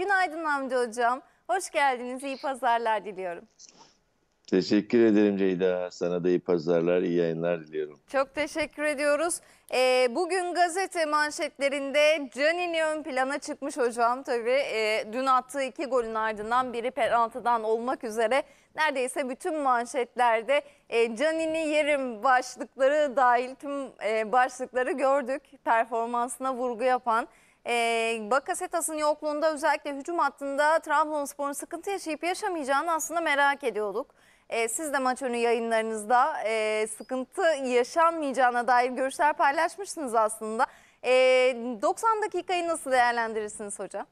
Günaydın Hamdi Hocam. Hoş geldiniz. İyi pazarlar diliyorum. Teşekkür ederim Ceyda. Sana da iyi pazarlar, iyi yayınlar diliyorum. Çok teşekkür ediyoruz. E, bugün gazete manşetlerinde Canini ön plana çıkmış hocam. Tabii e, dün attığı iki golün ardından biri penaltıdan olmak üzere neredeyse bütün manşetlerde e, Canini yerim başlıkları dahil tüm e, başlıkları gördük. Performansına vurgu yapan. E, ee, Bakasetas'ın yokluğunda özellikle hücum hattında Trabzonspor'un sıkıntı yaşayıp yaşamayacağını aslında merak ediyorduk. E, siz de maç önü yayınlarınızda e, sıkıntı yaşanmayacağına dair görüşler paylaşmışsınız aslında. E, ee, 90 dakikayı nasıl değerlendirirsiniz hocam?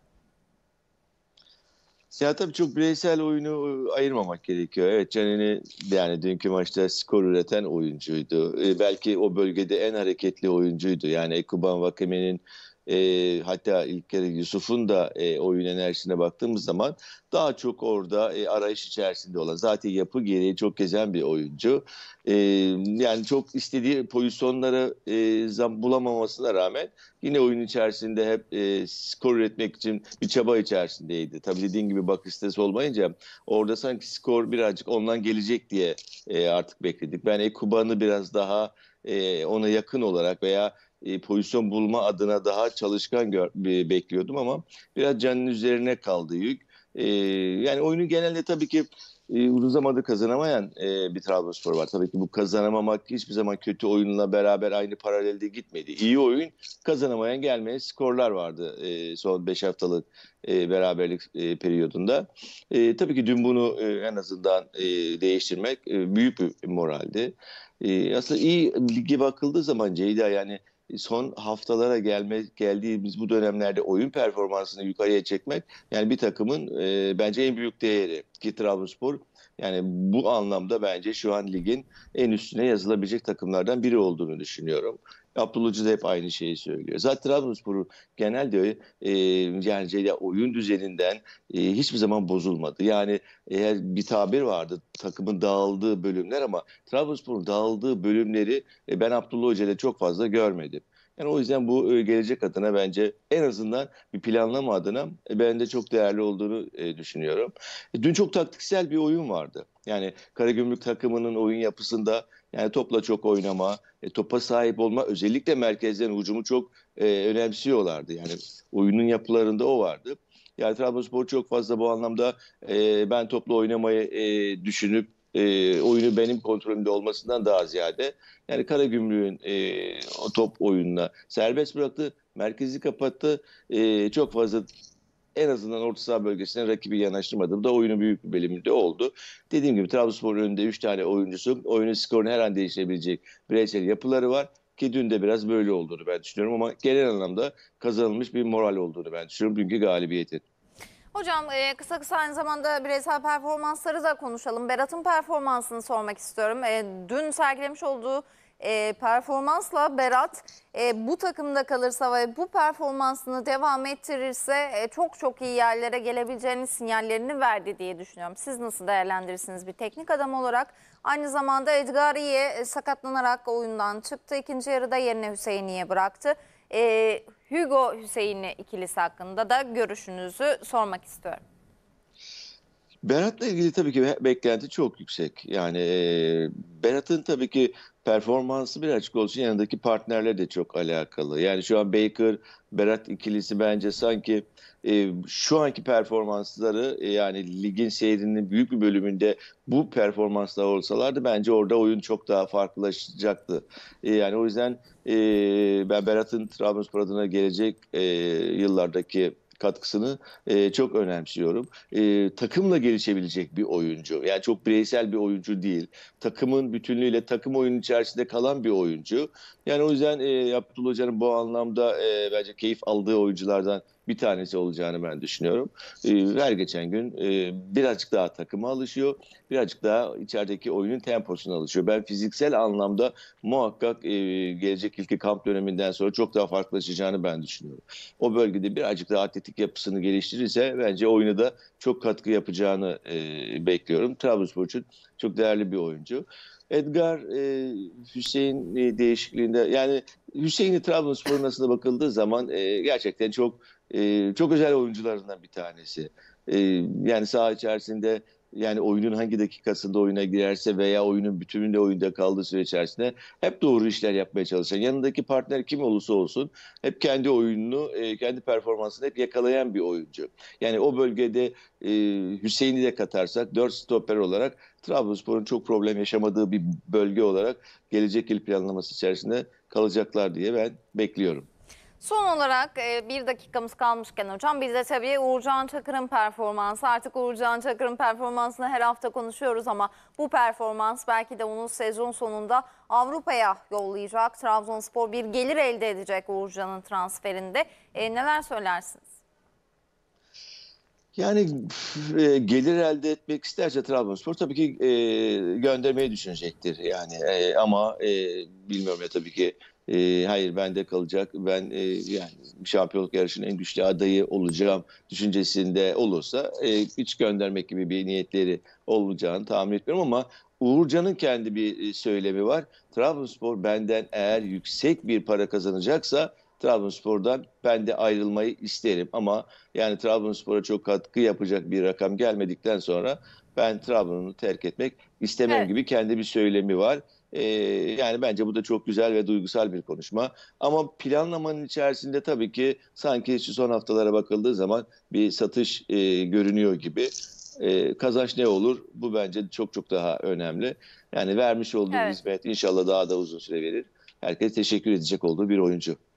Ya tabii çok bireysel oyunu e, ayırmamak gerekiyor. Evet Canini yani dünkü maçta skor üreten oyuncuydu. Ee, belki o bölgede en hareketli oyuncuydu. Yani Ekuban Vakeme'nin e, hatta ilk kere Yusuf'un da e, oyun enerjisine baktığımız zaman daha çok orada e, arayış içerisinde olan zaten yapı gereği çok gezen bir oyuncu. E, yani çok istediği pozisyonları e, bulamamasına rağmen yine oyun içerisinde hep e, skor üretmek için bir çaba içerisindeydi. Tabii dediğin gibi bakış sitesi olmayınca orada sanki skor birazcık ondan gelecek diye e, artık bekledik. Ben Ekuban'ı biraz daha e, ona yakın olarak veya e, pozisyon bulma adına daha çalışkan gör, bekliyordum ama biraz canın üzerine kaldı yük. E, yani oyunu genelde tabii ki e, uzun zamandır kazanamayan bir Trabzonspor var. Tabii ki bu kazanamamak hiçbir zaman kötü oyunla beraber aynı paralelde gitmedi. İyi oyun kazanamayan gelmeyen skorlar vardı son 5 haftalık beraberlik periyodunda. tabii ki dün bunu en azından değiştirmek büyük bir moraldi. aslında iyi ligi bakıldığı zaman Ceyda yani son haftalara gelme, geldiğimiz bu dönemlerde oyun performansını yukarıya çekmek yani bir takımın e, bence en büyük değeri ki Trabzonspor yani bu anlamda bence şu an ligin en üstüne yazılabilecek takımlardan biri olduğunu düşünüyorum. Abdullah Hoca da hep aynı şeyi söylüyor. Zaten Trabzonspor'un genelde e, yani oyun düzeninden e, hiçbir zaman bozulmadı. Yani eğer bir tabir vardı takımın dağıldığı bölümler ama Trabzonspor'un dağıldığı bölümleri e, ben Abdullah Hoca'da çok fazla görmedim. Yani o yüzden bu e, gelecek adına bence en azından bir planlama adına e, ben de çok değerli olduğunu e, düşünüyorum. Dün çok taktiksel bir oyun vardı. Yani Karagümrük takımının oyun yapısında yani topla çok oynama, e, topa sahip olma özellikle merkezden hücumu çok e, önemsiyorlardı. Yani oyunun yapılarında o vardı. Yani Trabzonspor çok fazla bu anlamda e, ben topla oynamayı e, düşünüp e, oyunu benim kontrolümde olmasından daha ziyade yani Kara e, top oyununa serbest bıraktı, merkezi kapattı. E, çok fazla en azından orta saha bölgesine rakibi da oyunu büyük bir bölümünde oldu. Dediğim gibi Trabzonspor'un önünde 3 tane oyuncusu. Oyunun skorunu her an değiştirebilecek bireysel yapıları var ki dün de biraz böyle olduğunu ben düşünüyorum ama genel anlamda kazanılmış bir moral olduğunu ben düşünüyorum dünkü galibiyetin. Hocam e, kısa kısa aynı zamanda bireysel performansları da konuşalım. Berat'ın performansını sormak istiyorum. E, dün sergilemiş olduğu e, performansla Berat e, bu takımda kalırsa ve bu performansını devam ettirirse e, çok çok iyi yerlere gelebileceğini sinyallerini verdi diye düşünüyorum. Siz nasıl değerlendirirsiniz bir teknik adam olarak? Aynı zamanda Edgar İye e, sakatlanarak oyundan çıktı. İkinci yarıda yerine Hüseyin'iye bıraktı. E, Hugo Hüseyin'i ikilisi hakkında da görüşünüzü sormak istiyorum. Berat'la ilgili tabii ki beklenti çok yüksek. Yani Berat'ın tabii ki performansı açık olsun yanındaki partnerle de çok alakalı. Yani şu an Baker, Berat ikilisi bence sanki e, şu anki performansları e, yani ligin seyrinin büyük bir bölümünde bu performanslar olsalardı bence orada oyun çok daha farklılaşacaktı. E, yani o yüzden e, ben Berat'ın Trabzonspor adına gelecek e, yıllardaki katkısını e, çok önemsiyorum. E, takımla gelişebilecek bir oyuncu. Yani çok bireysel bir oyuncu değil. Takımın bütünlüğüyle takım oyunu içerisinde kalan bir oyuncu. Yani o yüzden e, Abdullah Hoca'nın bu anlamda e, bence keyif aldığı oyunculardan bir tanesi olacağını ben düşünüyorum. Ee, her geçen gün e, birazcık daha takıma alışıyor. Birazcık daha içerideki oyunun temposuna alışıyor. Ben fiziksel anlamda muhakkak e, gelecek yılki kamp döneminden sonra çok daha farklılaşacağını ben düşünüyorum. O bölgede birazcık daha atletik yapısını geliştirirse bence oyuna da çok katkı yapacağını e, bekliyorum. Trabzonspor için çok değerli bir oyuncu. Edgar e, Hüseyin e, değişikliğinde yani Hüseyin'i Trabzonspor'un aslında bakıldığı zaman e, gerçekten çok e, çok özel oyuncularından bir tanesi. E, yani saha içerisinde yani oyunun hangi dakikasında oyuna girerse veya oyunun bütününde oyunda kaldığı süre içerisinde hep doğru işler yapmaya çalışan, yanındaki partner kim olursa olsun hep kendi oyununu, e, kendi performansını hep yakalayan bir oyuncu. Yani o bölgede e, Hüseyin'i de katarsak dört stoper olarak Trabzonspor'un çok problem yaşamadığı bir bölge olarak gelecek yıl planlaması içerisinde kalacaklar diye ben bekliyorum. Son olarak e, bir dakikamız kalmışken hocam biz de tabii Uğurcan Çakır'ın performansı artık Uğurcan Çakır'ın performansını her hafta konuşuyoruz ama bu performans belki de onun sezon sonunda Avrupa'ya yollayacak. Trabzonspor bir gelir elde edecek Uğurcan'ın transferinde. E, neler söylersiniz? Yani e, gelir elde etmek isterse Trabzonspor tabii ki e, göndermeyi düşünecektir yani e, ama e, bilmiyorum ya tabii ki e, hayır bende kalacak ben e, yani şampiyonluk yarışının en güçlü adayı olacağım düşüncesinde olursa e, hiç göndermek gibi bir niyetleri olacağını tahmin etmiyorum ama Uğurcan'ın kendi bir e, söylemi var. Trabzonspor benden eğer yüksek bir para kazanacaksa Trabzonspor'dan ben de ayrılmayı isterim ama yani Trabzonspor'a çok katkı yapacak bir rakam gelmedikten sonra ben Trabzon'u terk etmek istemem evet. gibi kendi bir söylemi var. Ee, yani bence bu da çok güzel ve duygusal bir konuşma. Ama planlamanın içerisinde tabii ki sanki şu son haftalara bakıldığı zaman bir satış e, görünüyor gibi. E, kazanç ne olur? Bu bence çok çok daha önemli. Yani vermiş olduğu evet. hizmet inşallah daha da uzun süre verir. Herkes teşekkür edecek olduğu bir oyuncu.